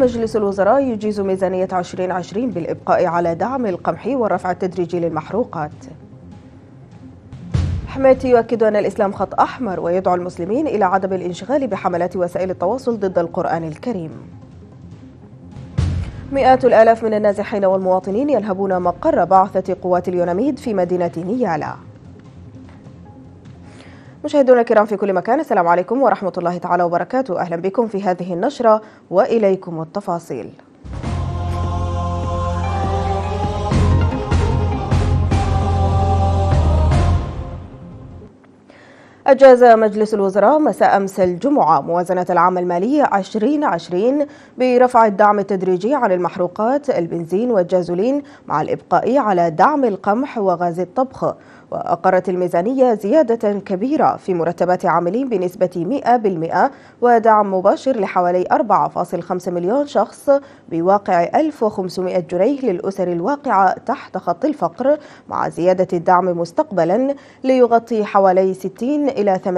مجلس الوزراء يجيز ميزانية 2020 بالإبقاء على دعم القمح والرفع التدريجي للمحروقات حماتي يؤكد أن الإسلام خط أحمر ويدعو المسلمين إلى عدم الانشغال بحملات وسائل التواصل ضد القرآن الكريم مئات الآلاف من النازحين والمواطنين يلهبون مقر بعثة قوات اليوناميد في مدينة نيالا مشاهدونا الكرام في كل مكان السلام عليكم ورحمة الله تعالى وبركاته أهلا بكم في هذه النشرة وإليكم التفاصيل أجاز مجلس الوزراء مساء أمس الجمعة موازنة العام المالي 2020 برفع الدعم التدريجي عن المحروقات البنزين والجازولين مع الإبقاء على دعم القمح وغاز الطبخ وأقرت الميزانية زيادة كبيرة في مرتبات عاملين بنسبة 100% ودعم مباشر لحوالي 4.5 مليون شخص بواقع 1500 جنيه للأسر الواقعة تحت خط الفقر مع زيادة الدعم مستقبلا ليغطي حوالي 60 إلى 80%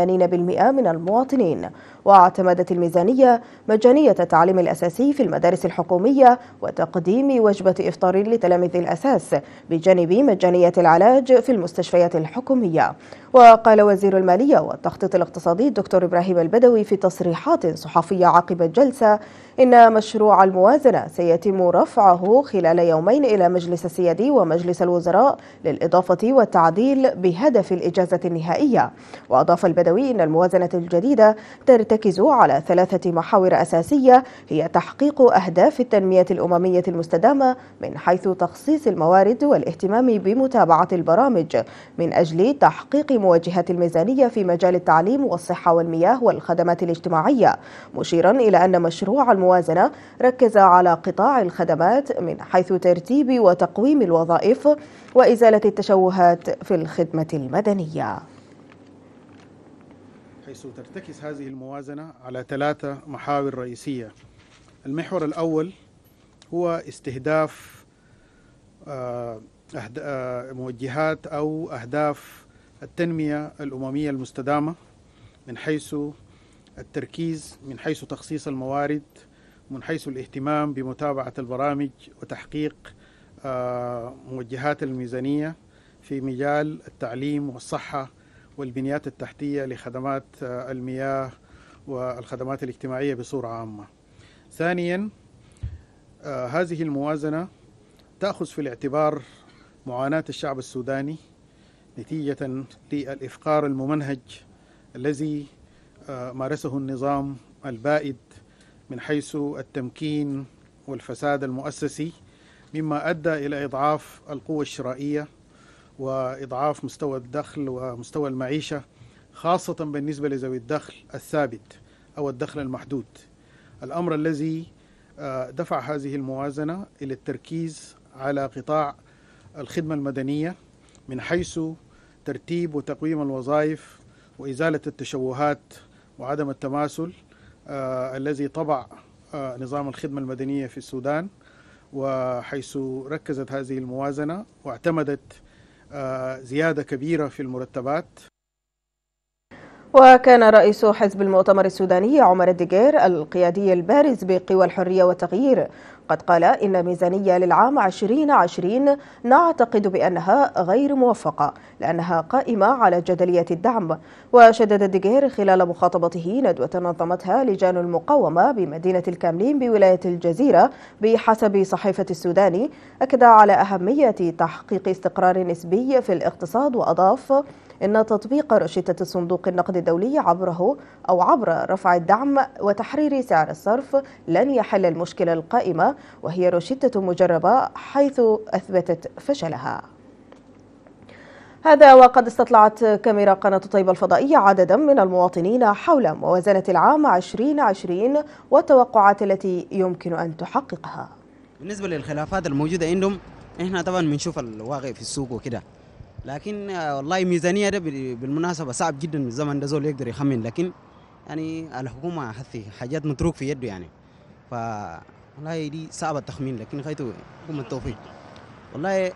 من المواطنين واعتمدت الميزانية مجانية التعليم الأساسي في المدارس الحكومية وتقديم وجبة إفطار لتلاميذ الأساس بجانب مجانية العلاج في المستشفيات الولاية الحكومية وقال وزير المالية والتخطيط الاقتصادي الدكتور إبراهيم البدوي في تصريحات صحفية عقب الجلسة إن مشروع الموازنة سيتم رفعه خلال يومين إلى مجلس السيادي ومجلس الوزراء للإضافة والتعديل بهدف الإجازة النهائية وأضاف البدوي أن الموازنة الجديدة ترتكز على ثلاثة محاور أساسية هي تحقيق أهداف التنمية الأممية المستدامة من حيث تخصيص الموارد والاهتمام بمتابعة البرامج من أجل تحقيق مواجهة الميزانية في مجال التعليم والصحة والمياه والخدمات الاجتماعية مشيرا إلى أن مشروع الموازنة ركز على قطاع الخدمات من حيث ترتيب وتقويم الوظائف وإزالة التشوهات في الخدمة المدنية حيث ترتكز هذه الموازنة على ثلاثة محاور رئيسية المحور الأول هو استهداف آه، آه، موجهات أو أهداف التنمية الأممية المستدامة من حيث التركيز من حيث تخصيص الموارد من حيث الاهتمام بمتابعة البرامج وتحقيق آه، موجهات الميزانية في مجال التعليم والصحة والبنيات التحتية لخدمات آه، المياه والخدمات الاجتماعية بصورة عامة. ثانيا آه، هذه الموازنة تأخذ في الاعتبار معاناة الشعب السوداني نتيجة للإفقار الممنهج الذي مارسه النظام البائد من حيث التمكين والفساد المؤسسي مما أدى إلى إضعاف القوة الشرائية وإضعاف مستوى الدخل ومستوى المعيشة خاصة بالنسبة لذوي الدخل الثابت أو الدخل المحدود الأمر الذي آه، دفع هذه الموازنة إلى التركيز على قطاع الخدمة المدنية من حيث ترتيب وتقويم الوظائف وإزالة التشوهات وعدم التماثل آه، الذي طبع آه، نظام الخدمة المدنية في السودان وحيث ركزت هذه الموازنة واعتمدت آه، زيادة كبيرة في المرتبات وكان رئيس حزب المؤتمر السوداني عمر الدجير القيادي البارز بقوى الحرية والتغيير قد قال إن ميزانية للعام 2020 نعتقد بأنها غير موفقة لأنها قائمة على جدلية الدعم وشدد ديغير خلال مخاطبته ندوة نظمتها لجان المقاومة بمدينة الكاملين بولاية الجزيرة بحسب صحيفة السوداني أكد على أهمية تحقيق استقرار نسبي في الاقتصاد وأضاف إن تطبيق رشيدة صندوق النقد الدولي عبره أو عبر رفع الدعم وتحرير سعر الصرف لن يحل المشكلة القائمة وهي رشيدة مجربة حيث أثبتت فشلها هذا وقد استطلعت كاميرا قناة طيبة الفضائية عددا من المواطنين حول موازنة العام 2020 والتوقعات التي يمكن أن تحققها بالنسبة للخلافات الموجودة عندهم احنا طبعا بنشوف الواقع في السوق وكده لكن آه، والله ميزانيه ده بالمناسبه صعب جدا الزمن ده زول يقدر يخمن لكن يعني الحكومه حثي حاجات متروك في يده يعني ف والله دي صعبه التخمين لكن خيته حكومه التوفيق والله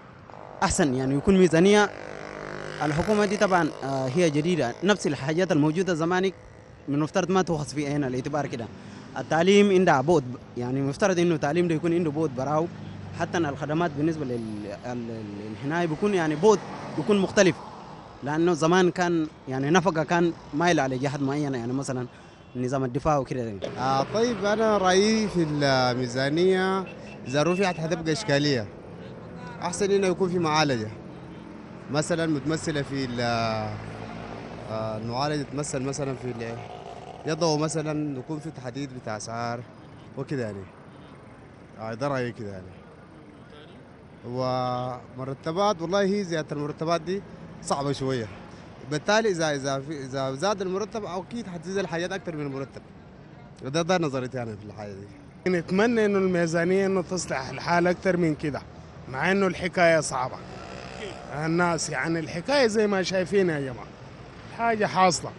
احسن يعني يكون ميزانيه الحكومه دي طبعا آه، هي جديده نفس الحاجات الموجوده زمانك من مفترض ما توخص في هنا الاعتبار كده التعليم عنده بود يعني مفترض انه التعليم ده يكون عنده بود براو حتى الخدمات بالنسبه للحنايه بيكون يعني بوت بيكون مختلف لانه زمان كان يعني نفقه كان مايل على جهات معينه يعني مثلا نظام الدفاع وكده يعني. آه طيب انا رايي في الميزانيه اذا رفعت حتبقى اشكاليه احسن انه يكون في معالجه مثلا متمثله في آه، المعالجه تمثل مثلا في يضعوا مثلا يكون في تحديد بتاع اسعار وكده يعني آه ده رايي كده يعني ومرتبات والله هي زياده المرتبات دي صعبه شويه بالتالي اذا اذا في اذا زاد المرتب اكيد حتزيد الحاجات اكثر من المرتب ده ده نظرتي انا في الحاجه دي نتمنى انه الميزانيه انه تصلح الحال اكثر من كده مع انه الحكايه صعبه الناس يعني الحكايه زي ما شايفين يا جماعه حاجه حاصله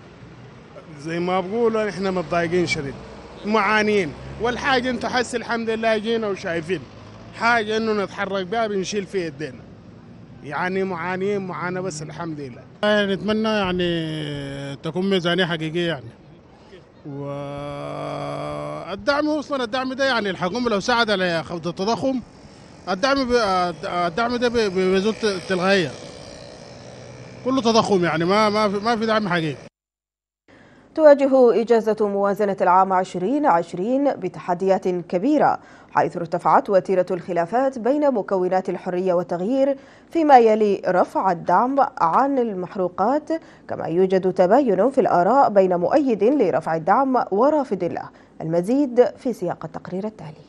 زي ما بقولوا احنا متضايقين شديد معانين والحاجه انتوا حس الحمد لله جينا وشايفين حاجه انه نتحرك بها بنشيل فيها يدينا يعني معانيين معاناه بس الحمد لله يعني نتمنى يعني تكون ميزانيه حقيقيه يعني والدعم اصلا الدعم ده يعني الحكومه لو ساعد على خفض التضخم الدعم الدعم ده بيزول تلغيه كله تضخم يعني ما ما في, ما في دعم حقيقي تواجه إجازة موازنة العام 2020 بتحديات كبيرة حيث ارتفعت وتيرة الخلافات بين مكونات الحرية والتغيير فيما يلي رفع الدعم عن المحروقات كما يوجد تباين في الآراء بين مؤيد لرفع الدعم ورافض له المزيد في سياق التقرير التالي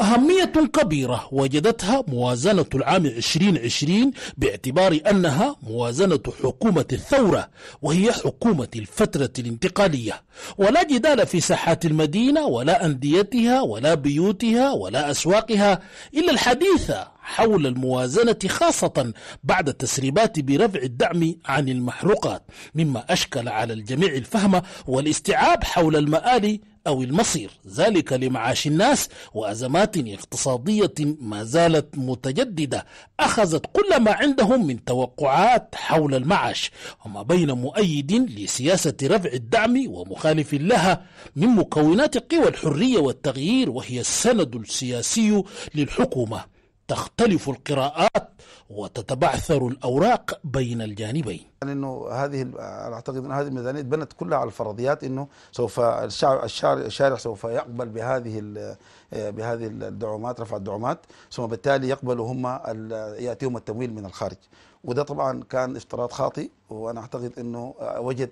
أهمية كبيرة وجدتها موازنة العام 2020 باعتبار أنها موازنة حكومة الثورة وهي حكومة الفترة الانتقالية ولا جدال في ساحات المدينة ولا أنديتها ولا بيوتها ولا أسواقها إلا الحديثة حول الموازنة خاصة بعد التسريبات برفع الدعم عن المحروقات مما أشكل على الجميع الفهم والاستيعاب حول المآل أو المصير ذلك لمعاش الناس وأزمات اقتصادية ما زالت متجددة أخذت كل ما عندهم من توقعات حول المعاش وما بين مؤيد لسياسة رفع الدعم ومخالف لها من مكونات قوى الحرية والتغيير وهي السند السياسي للحكومة تختلف القراءات وتتبعثر الاوراق بين الجانبين. يعني انه هذه اعتقد ان هذه الميزانيه تبنت كلها على الفرضيات انه سوف الشارع الشارع, الشارع سوف يقبل بهذه آه، بهذه الدعومات رفع الدعومات ثم بالتالي يقبلوا هم ياتيهم التمويل من الخارج وده طبعا كان اشتراط خاطئ وانا اعتقد انه وجد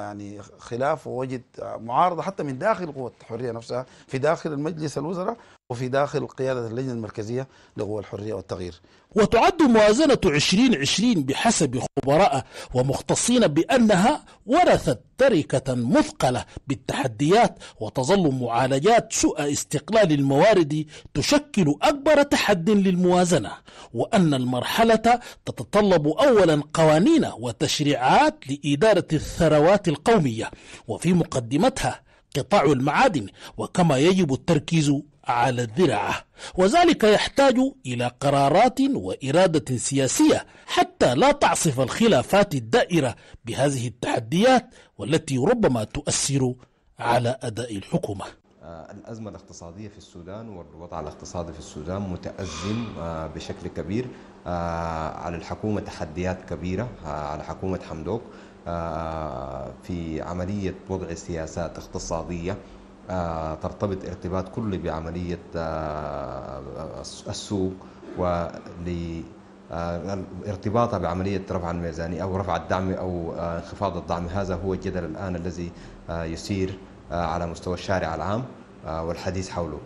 يعني خلاف ووجد معارضه حتى من داخل قوه الحريه نفسها في داخل المجلس الوزراء وفي داخل قياده اللجنه المركزيه لقوى الحريه والتغيير وتعد موازنة 2020 بحسب خبراء ومختصين بأنها ورثت تركة مثقلة بالتحديات وتظل معالجات سوء استقلال الموارد تشكل أكبر تحد للموازنة وأن المرحلة تتطلب أولا قوانين وتشريعات لإدارة الثروات القومية وفي مقدمتها قطاع المعادن وكما يجب التركيز على درعه وذلك يحتاج إلى قرارات وإرادة سياسية حتى لا تعصف الخلافات الدائرة بهذه التحديات والتي ربما تؤثر على أداء الحكومة آه، الأزمة الاقتصادية في السودان والوضع الاقتصادي في السودان متأزم آه، بشكل كبير آه، على الحكومة تحديات كبيرة على حكومة حمدوك في عملية وضع سياسات اقتصادية آه، ترتبط ارتباط كلي بعملية آه، آه، السوق ول ارتباطها بعملية رفع الميزانية أو رفع الدعم أو انخفاض الدعم هذا هو الجدل الآن الذي يسير على مستوى الشارع العام والحديث حوله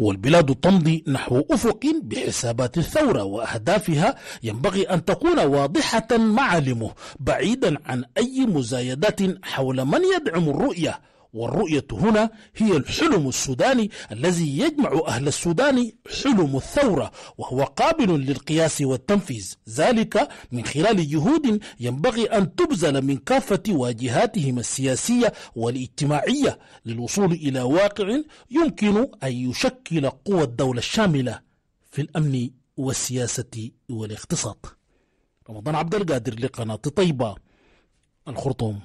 والبلاد تمضي نحو أفق بحسابات الثورة وأهدافها ينبغي أن تكون واضحة معالمه بعيدا عن أي مزايدات حول من يدعم الرؤية والرؤية هنا هي الحلم السوداني الذي يجمع أهل السودان حلم الثورة وهو قابل للقياس والتنفيذ ذلك من خلال جهود ينبغي أن تبذل من كافة واجهاتهم السياسية والاجتماعية للوصول إلى واقع يمكن أن يشكل قوى الدولة الشاملة في الأمن والسياسة والاقتصاد رمضان عبد القادر لقناة طيبة الخرطوم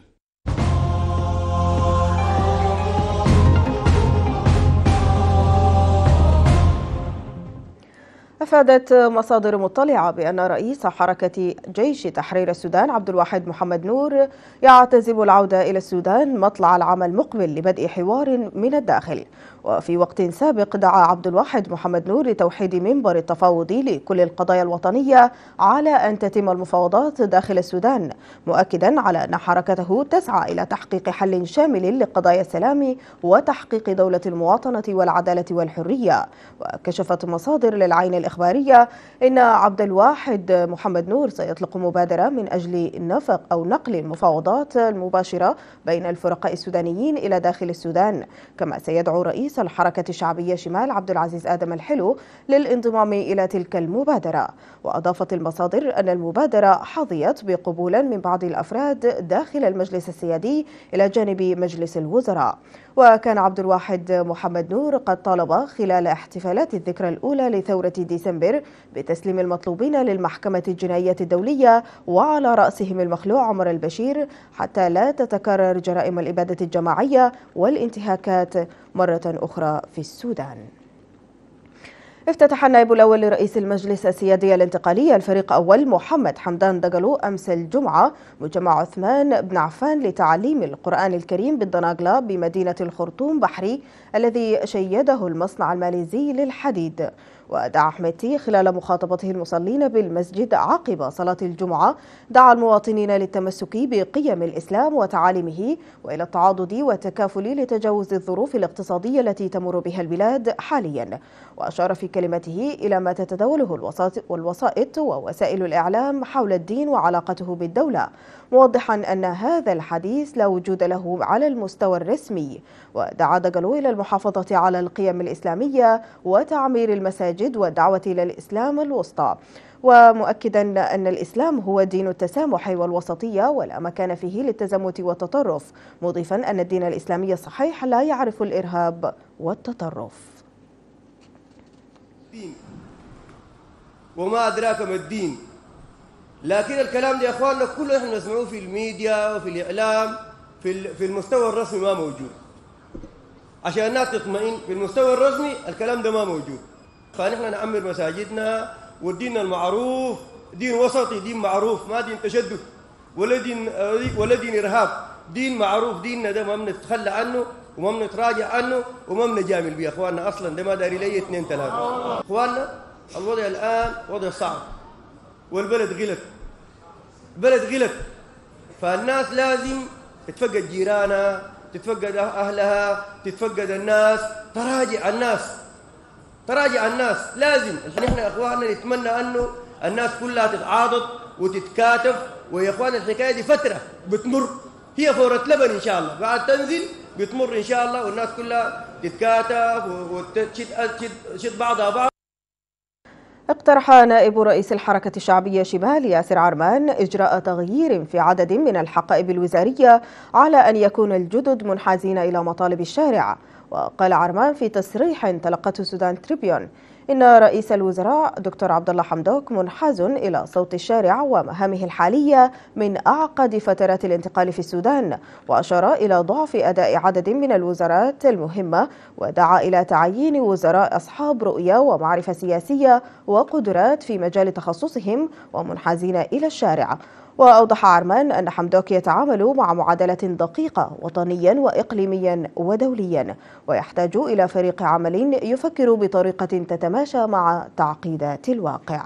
أفادت مصادر مطلعة بأن رئيس حركة جيش تحرير السودان عبد الواحد محمد نور يعتزم العودة إلى السودان مطلع العام المقبل لبدء حوار من الداخل وفي وقت سابق دعا عبد الواحد محمد نور لتوحيد منبر التفاوض لكل القضايا الوطنية على أن تتم المفاوضات داخل السودان مؤكدا على أن حركته تسعى إلى تحقيق حل شامل لقضايا السلام وتحقيق دولة المواطنة والعدالة والحرية وكشفت مصادر للعين الإخبارية أن عبد الواحد محمد نور سيطلق مبادرة من أجل نفق أو نقل المفاوضات المباشرة بين الفرقاء السودانيين إلى داخل السودان كما سيدعو رئيس رئيس الحركة الشعبية شمال عبد العزيز آدم الحلو للانضمام إلى تلك المبادرة وأضافت المصادر أن المبادرة حظيت بقبولا من بعض الأفراد داخل المجلس السيادي إلى جانب مجلس الوزراء وكان عبد الواحد محمد نور قد طالب خلال احتفالات الذكرى الأولى لثورة ديسمبر بتسليم المطلوبين للمحكمة الجنائية الدولية وعلى رأسهم المخلوع عمر البشير حتى لا تتكرر جرائم الإبادة الجماعية والانتهاكات مرة أخرى في السودان افتتح النائب الأول لرئيس المجلس السيادي الانتقالي الفريق أول محمد حمدان دقلو أمس الجمعة مجمع عثمان بن عفان لتعليم القرآن الكريم بالدناقلة بمدينة الخرطوم بحري الذي شيده المصنع الماليزي للحديد ودعا حميتي خلال مخاطبته المصلين بالمسجد عقب صلاة الجمعة دعا المواطنين للتمسك بقيم الإسلام وتعاليمه وإلى التعاضد والتكافل لتجاوز الظروف الاقتصادية التي تمر بها البلاد حاليا وأشار في كلمته إلى ما تتداوله الوسائط ووسائل الإعلام حول الدين وعلاقته بالدولة موضحا أن هذا الحديث لا وجود له على المستوى الرسمي ودعا دقلو إلى المحافظة على القيم الإسلامية وتعمير المساجد والدعوة إلى الإسلام الوسطى ومؤكدا أن الإسلام هو دين التسامح والوسطية ولا مكان فيه للتزمت والتطرف مضيفا أن الدين الإسلامي الصحيح لا يعرف الإرهاب والتطرف وما أدراك ما الدين لكن الكلام ده يا اخواننا كله احنا نسمعه في الميديا وفي الاعلام في في المستوى الرسمي ما موجود عشان الناس تطمئن في المستوى الرسمي الكلام ده ما موجود فنحن نعمر مساجدنا والدين المعروف دين وسطي دين معروف ما دين تشدد ولا دين ولا دين ارهاب دين معروف ديننا ده ما بنتخلى عنه وما بنتراجع عنه وما بنجامل به اخواننا اصلا ده ما داري لي اثنين ثلاثه اخواننا الوضع الان وضع صعب والبلد غلت بلد غلب فالناس لازم تتفقد جيرانها تتفقد أه- اهلها تتفقد الناس تراجع الناس تراجع الناس لازم نحن اخواننا نتمنى انه الناس كلها تتعاضد وتتكاتف ويا اخوان الحكايه دي فتره بتمر هي فوره لبن ان شاء الله بعد تنزل بتمر ان شاء الله والناس كلها تتكاتف وتشد بعضها بعض اقترح نائب رئيس الحركة الشعبية شمال ياسر عرمان إجراء تغيير في عدد من الحقائب الوزارية على أن يكون الجدد منحازين إلى مطالب الشارع وقال عرمان في تصريح تلقته السودان تريبيون إن رئيس الوزراء دكتور عبد الله حمدوك منحاز إلى صوت الشارع ومهامه الحالية من أعقد فترات الانتقال في السودان وأشار إلى ضعف أداء عدد من الوزارات المهمة ودعا إلى تعيين وزراء أصحاب رؤية ومعرفة سياسية وقدرات في مجال تخصصهم ومنحازين إلى الشارع وأوضح عرمان أن حمدوك يتعامل مع معادلة دقيقة وطنيا وإقليميا ودوليا ويحتاج إلى فريق عمل يفكر بطريقة تتماشى مع تعقيدات الواقع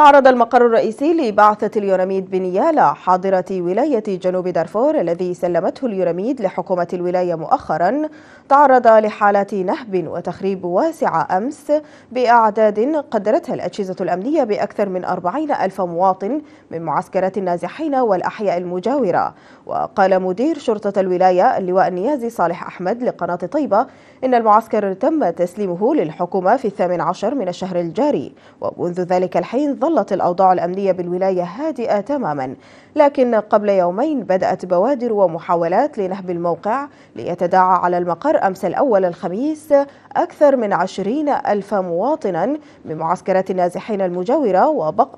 تعرض المقر الرئيسي لبعثة اليوراميد بنيالا حاضرة ولاية جنوب دارفور الذي سلمته اليوراميد لحكومة الولاية مؤخرا تعرض لحالات نهب وتخريب واسعة أمس بأعداد قدرتها الأجهزة الأمنية بأكثر من 40 ألف مواطن من معسكرات النازحين والأحياء المجاورة وقال مدير شرطة الولاية اللواء النيازي صالح أحمد لقناة طيبة إن المعسكر تم تسليمه للحكومة في الثامن عشر من الشهر الجاري ومنذ ذلك الحين ظل ظلت الأوضاع الأمنية بالولاية هادئة تماما لكن قبل يومين بدأت بوادر ومحاولات لنهب الموقع ليتداعى على المقر أمس الأول الخميس أكثر من عشرين ألف مواطنا من معسكرات النازحين المجاورة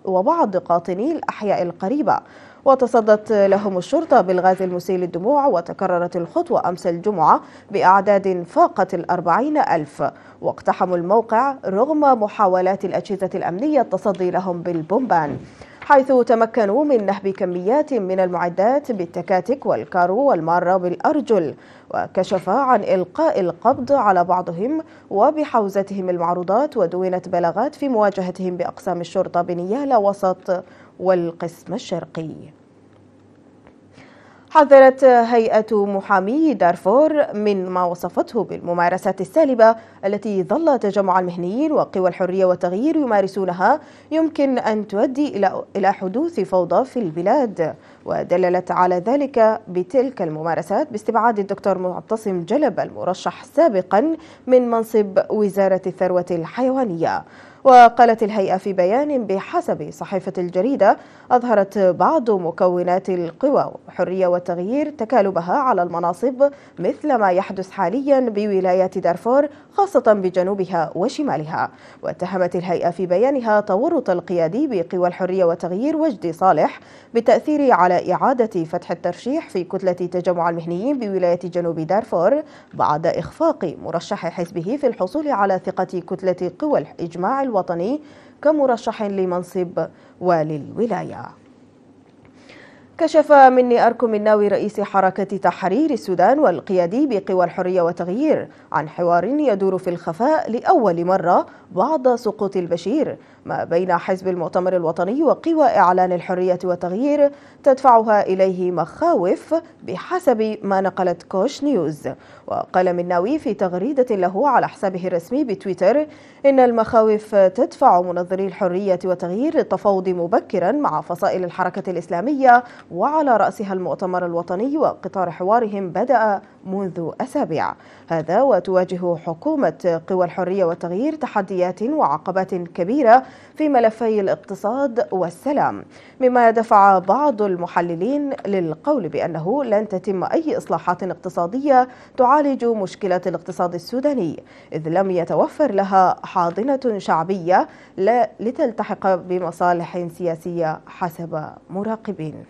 وبعض قاطني الأحياء القريبة وتصدت لهم الشرطة بالغاز المسيل للدموع وتكررت الخطوة أمس الجمعة بأعداد فاقت الأربعين ألف واقتحموا الموقع رغم محاولات الأجهزة الأمنية التصدي لهم بالبومبان حيث تمكنوا من نهب كميات من المعدات بالتكاتك والكارو والمارة بالأرجل وكشف عن إلقاء القبض على بعضهم وبحوزتهم المعروضات ودونت بلاغات في مواجهتهم بأقسام الشرطة بنيالة وسط والقسم الشرقي حذرت هيئة محامي دارفور من ما وصفته بالممارسات السالبة التي ظل تجمع المهنيين وقوى الحرية والتغيير يمارسونها يمكن أن تؤدي إلى حدوث فوضى في البلاد ودللت على ذلك بتلك الممارسات باستبعاد الدكتور معتصم جلب المرشح سابقا من منصب وزارة الثروة الحيوانية وقالت الهيئة في بيان بحسب صحيفة الجريدة أظهرت بعض مكونات القوى حرية والتغيير تكالبها على المناصب مثل ما يحدث حاليا بولاية دارفور خاصة بجنوبها وشمالها واتهمت الهيئة في بيانها تورط القيادي بقوى الحرية والتغيير وجدي صالح بالتأثير على إعادة فتح الترشيح في كتلة تجمع المهنيين بولاية جنوب دارفور بعد إخفاق مرشح حزبه في الحصول على ثقة كتلة قوى الإجماع الوطني كمرشح لمنصب والي الولايه كشف مني أركم الناوي رئيس حركة تحرير السودان والقيادي بقوى الحرية والتغيير عن حوار يدور في الخفاء لأول مرة بعد سقوط البشير ما بين حزب المؤتمر الوطني وقوى إعلان الحرية والتغيير تدفعها إليه مخاوف بحسب ما نقلت كوش نيوز وقال مناوي في تغريدة له على حسابه الرسمي بتويتر إن المخاوف تدفع منظري الحرية والتغيير للتفاوض مبكرا مع فصائل الحركة الإسلامية وعلى رأسها المؤتمر الوطني وقطار حوارهم بدأ منذ أسابيع هذا وتواجه حكومة قوى الحرية والتغيير تحديات وعقبات كبيرة في ملفي الاقتصاد والسلام مما دفع بعض المحللين للقول بأنه لن تتم أي إصلاحات اقتصادية تعالج مشكلة الاقتصاد السوداني إذ لم يتوفر لها حاضنة شعبية لتلتحق بمصالح سياسية حسب مراقبين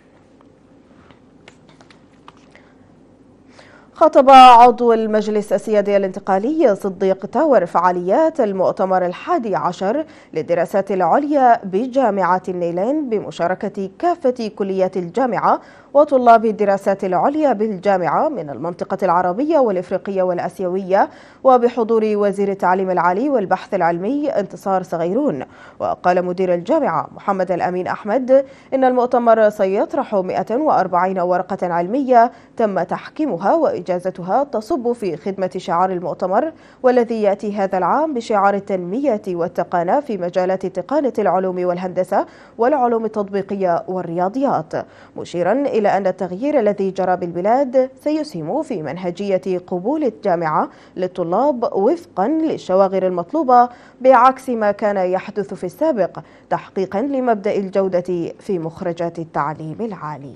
خطب عضو المجلس السيادي الانتقالي صديق تاور فعاليات المؤتمر الحادي عشر للدراسات العليا بجامعة النيلين بمشاركة كافة كليات الجامعة وطلاب الدراسات العليا بالجامعة من المنطقة العربية والإفريقية والأسيوية وبحضور وزير التعليم العالي والبحث العلمي انتصار صغيرون وقال مدير الجامعة محمد الأمين أحمد إن المؤتمر سيطرح 140 ورقة علمية تم تحكيمها وإجازتها تصب في خدمة شعار المؤتمر والذي يأتي هذا العام بشعار التنمية والتقانة في مجالات تقانة العلوم والهندسة والعلوم التطبيقية والرياضيات مشيرا إلى إلى أن التغيير الذي جرى بالبلاد سيسهم في منهجية قبول الجامعة للطلاب وفقا للشواغر المطلوبة بعكس ما كان يحدث في السابق تحقيقا لمبدأ الجودة في مخرجات التعليم العالي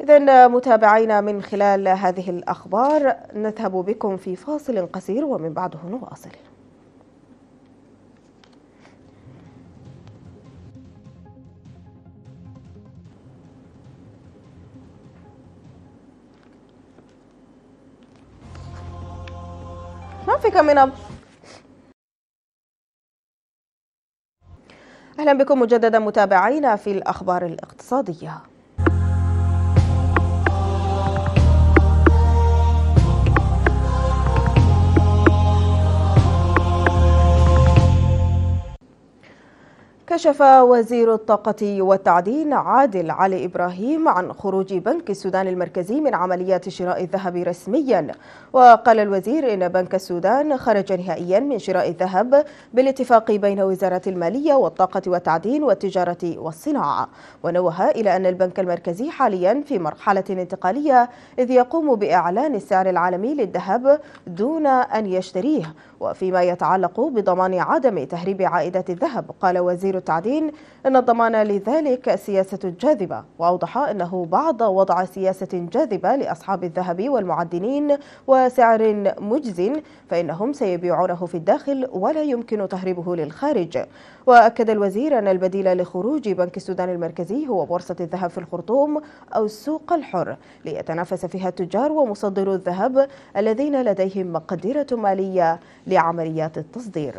إذا متابعينا من خلال هذه الأخبار نذهب بكم في فاصل قصير ومن بعده نواصل في كم اهلا بكم مجددا متابعينا في الاخبار الاقتصاديه كشف وزير الطاقة والتعدين عادل علي إبراهيم عن خروج بنك السودان المركزي من عمليات شراء الذهب رسميا وقال الوزير إن بنك السودان خرج نهائيا من شراء الذهب بالاتفاق بين وزارة المالية والطاقة والتعدين والتجارة والصناعة ونوه إلى أن البنك المركزي حاليا في مرحلة انتقالية إذ يقوم بإعلان السعر العالمي للذهب دون أن يشتريه وفيما يتعلق بضمان عدم تهريب عائدة الذهب قال وزير التعدين أن الضمان لذلك سياسة جاذبة وأوضح أنه بعد وضع سياسة جاذبة لأصحاب الذهب والمعدنين وسعر مجز فإنهم سيبيعونه في الداخل ولا يمكن تهريبه للخارج وأكد الوزير أن البديل لخروج بنك السودان المركزي هو بورصة الذهب في الخرطوم أو السوق الحر ليتنافس فيها التجار ومصدرو الذهب الذين لديهم مقدرة مالية لعمليات التصدير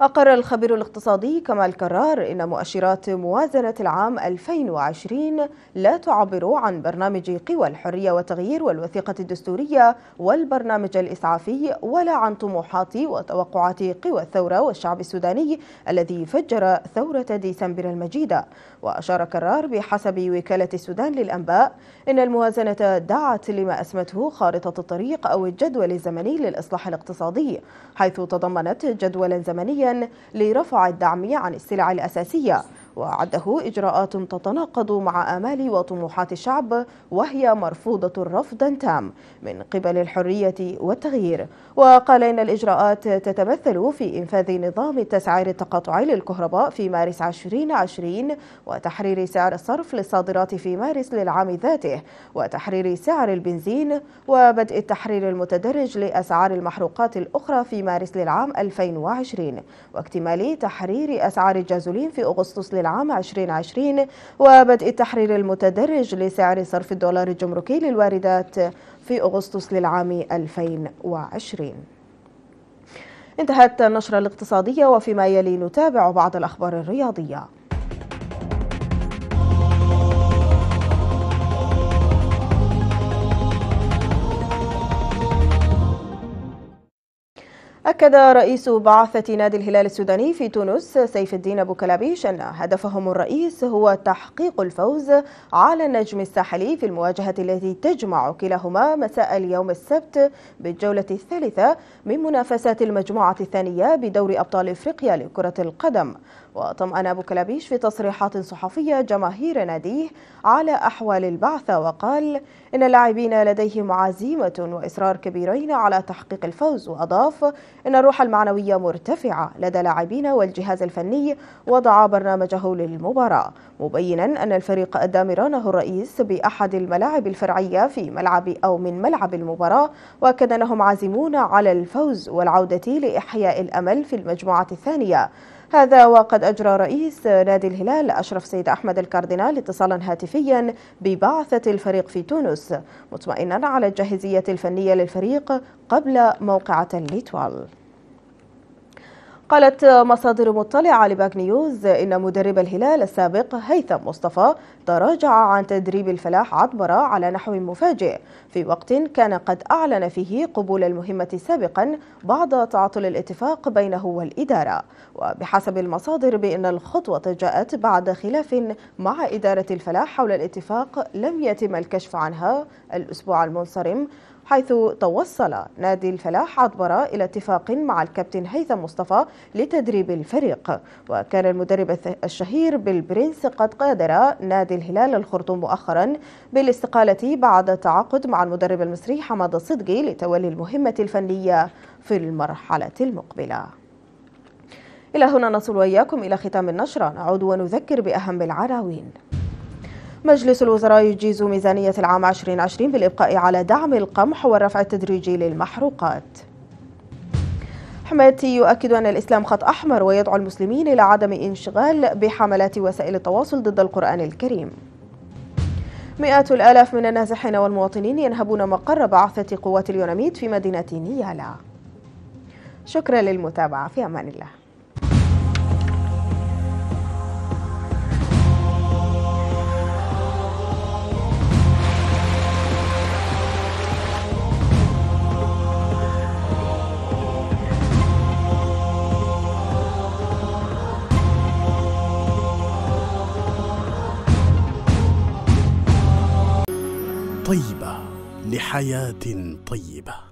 أقر الخبير الاقتصادي كمال كرار إن مؤشرات موازنة العام 2020 لا تعبر عن برنامج قوى الحرية والتغيير والوثيقة الدستورية والبرنامج الإسعافي ولا عن طموحات وتوقعات قوى الثورة والشعب السوداني الذي فجر ثورة ديسمبر المجيدة وأشار كرار بحسب وكالة السودان للأنباء إن الموازنة دعت لما أسمته خارطة الطريق أو الجدول الزمني للإصلاح الاقتصادي حيث تضمنت جدولا زمنيا لرفع الدعم عن السلع الأساسية وعده إجراءات تتناقض مع آمال وطموحات الشعب وهي مرفوضة رفضا تام من قبل الحرية والتغيير وقال إن الإجراءات تتمثل في إنفاذ نظام التسعير التقاطعي للكهرباء في مارس 2020 وتحرير سعر الصرف للصادرات في مارس للعام ذاته وتحرير سعر البنزين وبدء التحرير المتدرج لأسعار المحروقات الأخرى في مارس للعام 2020 واكتمال تحرير أسعار الجازولين في أغسطس للعام العام 2020 وبدء التحرير المتدرج لسعر صرف الدولار الجمركي للواردات في أغسطس للعام 2020 انتهت النشرة الاقتصادية وفيما يلي نتابع بعض الأخبار الرياضية أكد رئيس بعثة نادي الهلال السوداني في تونس سيف الدين أبو كلابيش أن هدفهم الرئيس هو تحقيق الفوز على النجم الساحلي في المواجهة التي تجمع كلاهما مساء اليوم السبت بالجولة الثالثة من منافسات المجموعة الثانية بدور أبطال إفريقيا لكرة القدم وطمأن أبو كلابيش في تصريحات صحفية جماهير ناديه على أحوال البعثة وقال إن اللاعبين لديهم عزيمة وإصرار كبيرين على تحقيق الفوز وأضاف إن الروح المعنوية مرتفعة لدى لاعبين والجهاز الفني وضع برنامجه للمباراة مبينا أن الفريق أدى مرانه الرئيس بأحد الملاعب الفرعية في ملعب أو من ملعب المباراة وأكد أنهم عازمون على الفوز والعودة لإحياء الأمل في المجموعة الثانية هذا وقد أجرى رئيس نادي الهلال أشرف سيد أحمد الكاردينال اتصالا هاتفيا ببعثة الفريق في تونس مطمئنا على الجاهزية الفنية للفريق قبل موقعة ليتوال قالت مصادر مطلعة لباك نيوز إن مدرب الهلال السابق هيثم مصطفى تراجع عن تدريب الفلاح عطبرة على نحو مفاجئ في وقت كان قد أعلن فيه قبول المهمة سابقا بعد تعطل الاتفاق بينه والإدارة وبحسب المصادر بأن الخطوة جاءت بعد خلاف مع إدارة الفلاح حول الاتفاق لم يتم الكشف عنها الأسبوع المنصرم حيث توصل نادي الفلاح عطبرة إلى اتفاق مع الكابتن هيثم مصطفى لتدريب الفريق وكان المدرب الشهير بالبرنس قد غادر نادي الهلال الخرطوم مؤخرا بالاستقالة بعد تعاقد مع المدرب المصري حماد الصدقي لتولي المهمة الفنية في المرحلة المقبلة إلى هنا نصل وإياكم إلى ختام النشرة نعود ونذكر بأهم العناوين مجلس الوزراء يجيز ميزانية العام 2020 بالإبقاء على دعم القمح والرفع التدريجي للمحروقات حماتي يؤكد أن الإسلام خط أحمر ويدعو المسلمين إلى عدم انشغال بحملات وسائل التواصل ضد القرآن الكريم مئات الآلاف من النازحين والمواطنين ينهبون مقر بعثة قوات اليوناميد في مدينة نيالا شكرا للمتابعة في أمان الله طيبة لحياة طيبة